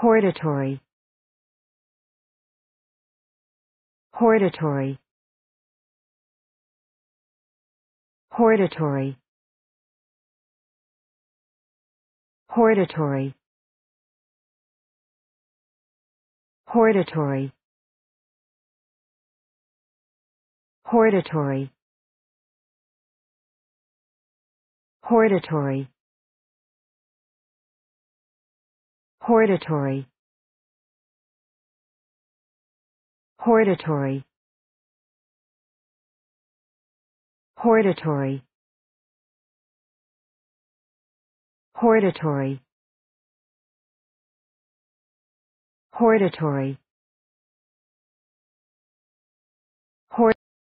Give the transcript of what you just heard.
Hortatory. Hortatory. Hortatory. Hortatory. Hortatory. Hortatory. Hortatory. Hortatory. Hortatory. Hortatory. Hortatory. Hortatory.